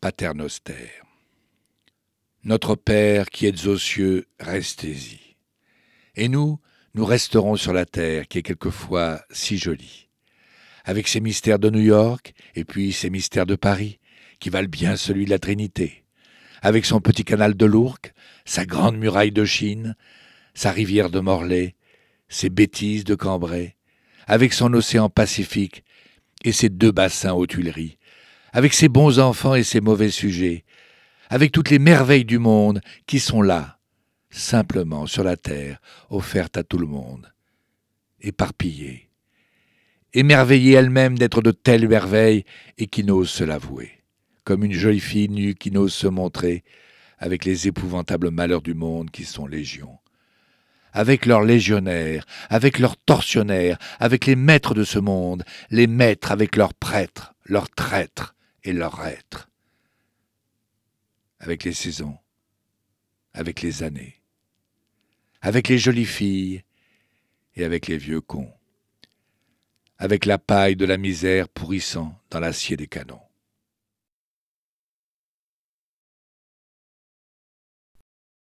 paternoster. Notre Père qui êtes aux cieux, restez-y. Et nous, nous resterons sur la terre qui est quelquefois si jolie. Avec ses mystères de New York et puis ses mystères de Paris, qui valent bien celui de la Trinité. Avec son petit canal de l'Ourcq, sa grande muraille de Chine, sa rivière de Morlaix, ses bêtises de Cambrai, avec son océan Pacifique et ses deux bassins aux Tuileries, avec ses bons enfants et ses mauvais sujets, avec toutes les merveilles du monde qui sont là, simplement sur la terre, offertes à tout le monde, éparpillées, émerveillées elles-mêmes d'être de telles merveilles et qui n'osent se l'avouer, comme une jolie fille nue qui n'ose se montrer, avec les épouvantables malheurs du monde qui sont légions avec leurs légionnaires, avec leurs tortionnaires, avec les maîtres de ce monde, les maîtres avec leurs prêtres, leurs traîtres, et leur être, avec les saisons, avec les années, avec les jolies filles et avec les vieux cons, avec la paille de la misère pourrissant dans l'acier des canons.